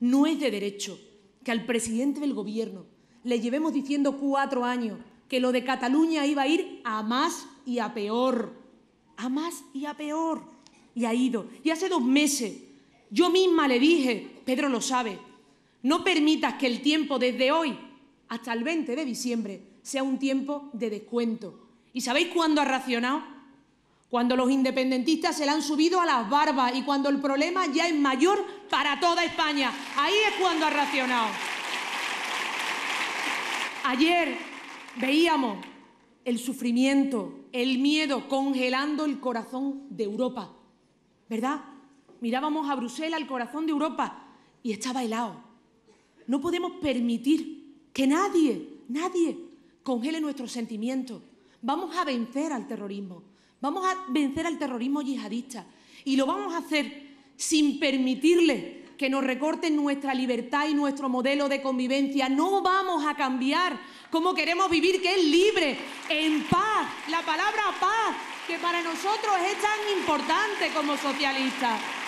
No es de derecho que al presidente del gobierno le llevemos diciendo cuatro años que lo de Cataluña iba a ir a más y a peor, a más y a peor. Y ha ido. Y hace dos meses yo misma le dije, Pedro lo sabe, no permitas que el tiempo desde hoy hasta el 20 de diciembre sea un tiempo de descuento. ¿Y sabéis cuándo ha racionado? cuando los independentistas se le han subido a las barbas y cuando el problema ya es mayor para toda España. Ahí es cuando ha racionado. Ayer veíamos el sufrimiento, el miedo congelando el corazón de Europa, ¿verdad? Mirábamos a Bruselas, al corazón de Europa, y estaba helado. No podemos permitir que nadie, nadie congele nuestros sentimientos. Vamos a vencer al terrorismo. Vamos a vencer al terrorismo yihadista y lo vamos a hacer sin permitirle que nos recorten nuestra libertad y nuestro modelo de convivencia. No vamos a cambiar cómo queremos vivir, que es libre, en paz. La palabra paz, que para nosotros es tan importante como socialistas.